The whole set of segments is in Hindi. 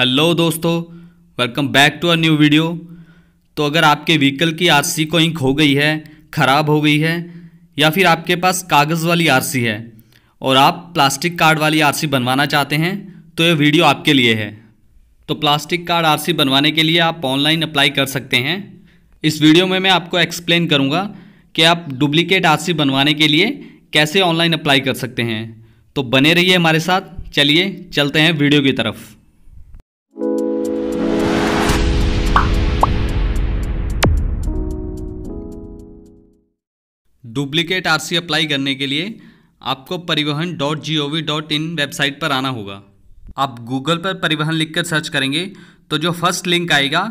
हेलो दोस्तों welcome back to a new video तो अगर आपके व्हीकल की आरसी को इंक हो गई है ख़राब हो गई है या फिर आपके पास कागज़ वाली आरसी है और आप प्लास्टिक कार्ड वाली आरसी बनवाना चाहते हैं तो ये वीडियो आपके लिए है तो प्लास्टिक कार्ड आरसी बनवाने के लिए आप ऑनलाइन अप्लाई कर सकते हैं इस वीडियो में मैं आपको एक्सप्लेन करूँगा कि आप डुप्लीकेट आर बनवाने के लिए कैसे ऑनलाइन अप्लाई कर सकते हैं तो बने रहिए हमारे साथ चलिए चलते हैं वीडियो की तरफ़ डुप्लीकेट आरसी अप्लाई करने के लिए आपको Parivahan dot G O V dot in website पर आना होगा आप गूगल पर परिवहन लिखकर सर्च करेंगे तो जो फर्स्ट लिंक आएगा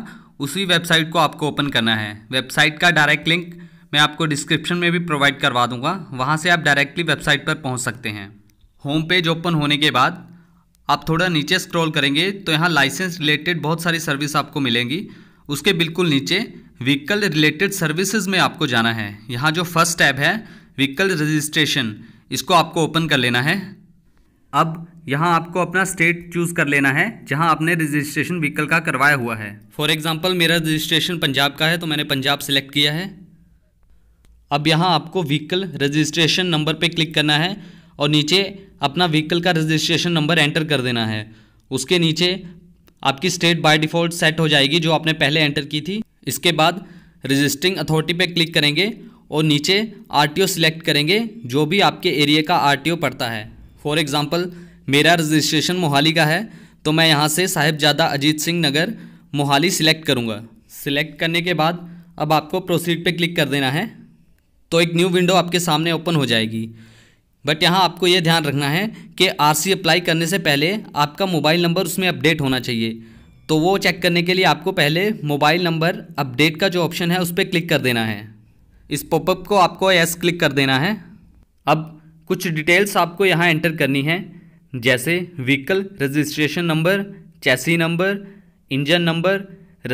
उसी वेबसाइट को आपको ओपन करना है वेबसाइट का डायरेक्ट लिंक मैं आपको डिस्क्रिप्शन में भी प्रोवाइड करवा दूंगा वहाँ से आप डायरेक्टली वेबसाइट पर पहुँच सकते हैं होम पेज ओपन होने के बाद आप थोड़ा नीचे स्क्रॉल करेंगे तो यहाँ लाइसेंस रिलेटेड बहुत सारी सर्विस आपको मिलेंगी उसके बिल्कुल नीचे व्हीकल रिलेटेड सर्विसेज में आपको जाना है यहाँ जो फर्स्ट टैब है व्हीकल रजिस्ट्रेशन इसको आपको ओपन कर लेना है अब यहाँ आपको अपना स्टेट चूज़ कर लेना है जहाँ आपने रजिस्ट्रेशन व्हीकल का करवाया हुआ है फॉर एग्ज़ाम्पल मेरा रजिस्ट्रेशन पंजाब का है तो मैंने पंजाब सेलेक्ट किया है अब यहाँ आपको व्हीकल रजिस्ट्रेशन नंबर पे क्लिक करना है और नीचे अपना व्हीकल का रजिस्ट्रेशन नंबर एंटर कर देना है उसके नीचे आपकी स्टेट बाय डिफ़ॉल्ट सेट हो जाएगी जो आपने पहले एंटर की थी इसके बाद रजिस्टिंग अथॉरिटी पे क्लिक करेंगे और नीचे आरटीओ सिलेक्ट करेंगे जो भी आपके एरिया का आरटीओ पड़ता है फॉर एग्ज़ाम्पल मेरा रजिस्ट्रेशन मोहाली का है तो मैं यहाँ से साहिबजादा अजीत सिंह नगर मोहाली सिलेक्ट करूँगा सिलेक्ट करने के बाद अब आपको प्रोसीड पर क्लिक कर देना है तो एक न्यू विंडो आपके सामने ओपन हो जाएगी बट यहाँ आपको ये ध्यान रखना है कि आरसी अप्लाई करने से पहले आपका मोबाइल नंबर उसमें अपडेट होना चाहिए तो वो चेक करने के लिए आपको पहले मोबाइल नंबर अपडेट का जो ऑप्शन है उस पर क्लिक कर देना है इस पॉपअप को आपको यस क्लिक कर देना है अब कुछ डिटेल्स आपको यहाँ एंटर करनी है जैसे vehicle registration number chassis number engine number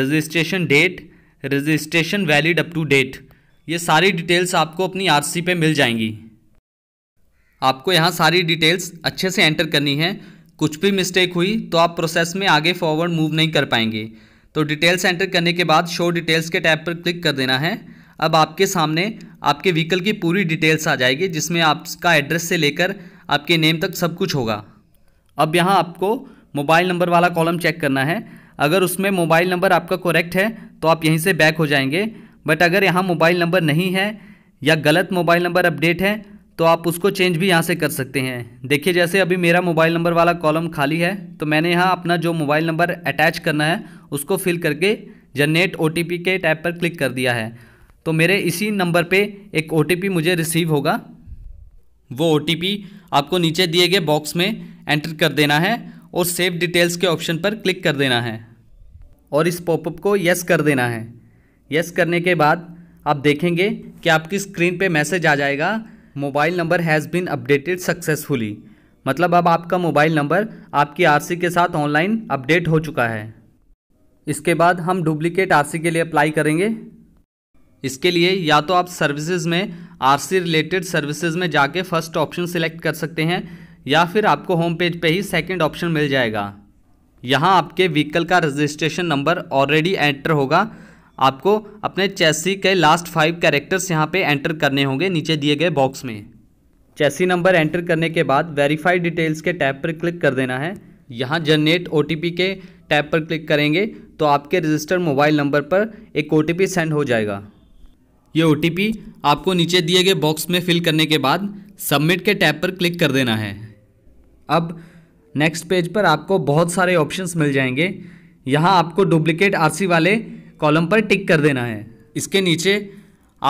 registration date registration valid up to date ये सारी डिटेल्स आपको अपनी आरसी पे मिल जाएंगी आपको यहाँ सारी डिटेल्स अच्छे से एंटर करनी है कुछ भी मिस्टेक हुई तो आप प्रोसेस में आगे फॉरवर्ड मूव नहीं कर पाएंगे तो डिटेल्स एंटर करने के बाद शो डिटेल्स के टैब पर क्लिक कर देना है अब आपके सामने आपके व्हीकल की पूरी डिटेल्स आ जाएगी जिसमें आपका एड्रेस से लेकर आपके नेम तक सब कुछ होगा अब यहाँ आपको मोबाइल नंबर वाला कॉलम चेक करना है अगर उसमें मोबाइल नंबर आपका करेक्ट है तो आप यहीं से बैक हो जाएंगे बट अगर यहाँ मोबाइल नंबर नहीं है या गलत मोबाइल नंबर अपडेट है तो आप उसको चेंज भी यहाँ से कर सकते हैं देखिए जैसे अभी मेरा मोबाइल नंबर वाला कॉलम खाली है तो मैंने यहाँ अपना जो मोबाइल नंबर अटैच करना है उसको फिल करके जनरेट ओ के टैप पर क्लिक कर दिया है तो मेरे इसी नंबर पे एक ओ मुझे रिसीव होगा वो ओ आपको नीचे दिए गए बॉक्स में एंटर कर देना है और सेव डिटेल्स के ऑप्शन पर क्लिक कर देना है और इस पॉपअप को यस कर देना है यस करने के बाद आप देखेंगे कि आपकी स्क्रीन पे मैसेज आ जाएगा mobile number has been updated successfully मतलब अब आपका मोबाइल नंबर आपकी आरसी के साथ ऑनलाइन अपडेट हो चुका है इसके बाद हम डुप्लीकेट आरसी के लिए अप्लाई करेंगे इसके लिए या तो आप सर्विसेज में आरसी रिलेटेड सर्विसेज में जाके फर्स्ट ऑप्शन सिलेक्ट कर सकते हैं या फिर आपको होम पेज पे ही सेकंड ऑप्शन मिल जाएगा यहाँ आपके व्हीकल का रजिस्ट्रेशन नंबर ऑलरेडी एंटर होगा आपको अपने चेसी के लास्ट फाइव कैरेक्टर्स यहाँ पे एंटर करने होंगे नीचे दिए गए बॉक्स में चेसी नंबर एंटर करने के बाद वेरीफाइड डिटेल्स के टैब पर क्लिक कर देना है यहाँ जनरेट ओ के टैब पर क्लिक करेंगे तो आपके रजिस्टर्ड मोबाइल नंबर पर एक ओ सेंड हो जाएगा ये ओ आपको नीचे दिए गए बॉक्स में फिल करने के बाद सबमिट के टैब पर क्लिक कर देना है अब नेक्स्ट पेज पर आपको बहुत सारे ऑप्शंस मिल जाएंगे यहाँ आपको डुप्लीकेट आरसी वाले कॉलम पर टिक कर देना है इसके नीचे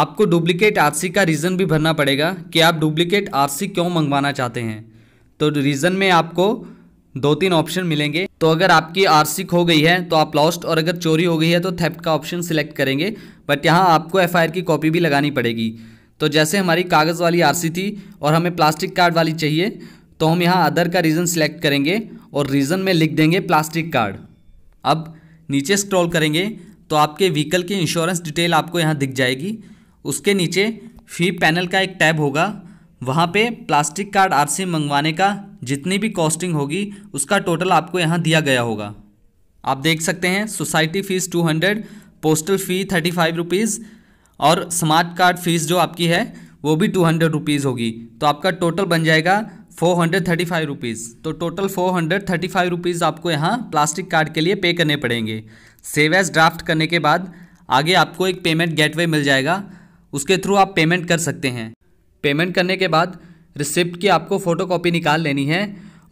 आपको डुप्लीकेट आरसी का रीज़न भी भरना पड़ेगा कि आप डुप्लीकेट आरसी क्यों मंगवाना चाहते हैं तो रीज़न में आपको दो तीन ऑप्शन मिलेंगे तो अगर आपकी आरसी खो गई है तो आप लॉस्ट और अगर चोरी हो गई है तो थेप्ट का ऑप्शन सिलेक्ट करेंगे बट यहाँ आपको आर की कॉपी भी लगानी पड़ेगी तो जैसे हमारी कागज़ वाली सी थी और हमें प्लास्टिक कार्ड वाली चाहिए तो हम यहाँ अदर का रीज़न सिलेक्ट करेंगे और रीज़न में लिख देंगे प्लास्टिक कार्ड अब नीचे स्क्रॉल करेंगे तो आपके व्हीकल की इंश्योरेंस डिटेल आपको यहाँ दिख जाएगी उसके नीचे फी पैनल का एक टैब होगा वहाँ पे प्लास्टिक कार्ड आरसी मंगवाने का जितनी भी कॉस्टिंग होगी उसका टोटल आपको यहाँ दिया गया होगा आप देख सकते हैं society fees two hundred postal fee thirty five rupees और स्मार्ट कार्ड फ़ीस जो आपकी है वो भी टू हंड्रेड रुपीज़ होगी तो आपका टोटल बन जाएगा four hundred thirty five rupees तो total four hundred thirty five rupees आपको यहाँ प्लास्टिक कार्ड के लिए पे करने पड़ेंगे सेव एज ड्राफ्ट करने के बाद आगे आपको एक पेमेंट गेटवे मिल जाएगा उसके थ्रू आप पेमेंट कर सकते हैं पेमेंट करने के बाद रिसिप्ट की आपको फ़ोटो कॉपी निकाल लेनी है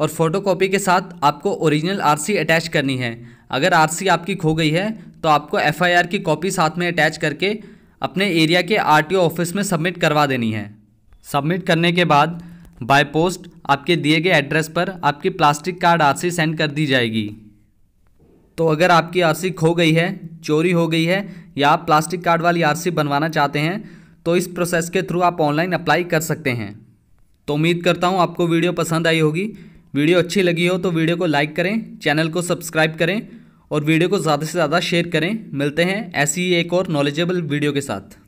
और फ़ोटो कॉपी के साथ आपको ओरिजिनल आरसी अटैच करनी है अगर आरसी आपकी खो गई है तो आपको एफआईआर की कॉपी साथ में अटैच करके अपने एरिया के आरटीओ ऑफिस में सबमिट करवा देनी है सबमिट करने के बाद बाय पोस्ट आपके दिए गए एड्रेस पर आपकी प्लास्टिक कार्ड आर सेंड कर दी जाएगी तो अगर आपकी आरसी खो गई है चोरी हो गई है या आप प्लास्टिक कार्ड वाली आरसी बनवाना चाहते हैं तो इस प्रोसेस के थ्रू आप ऑनलाइन अप्लाई कर सकते हैं तो उम्मीद करता हूँ आपको वीडियो पसंद आई होगी वीडियो अच्छी लगी हो तो वीडियो को लाइक करें चैनल को सब्सक्राइब करें और वीडियो को ज़्यादा से ज़्यादा शेयर करें मिलते हैं ऐसी ही एक और नॉलेजेबल वीडियो के साथ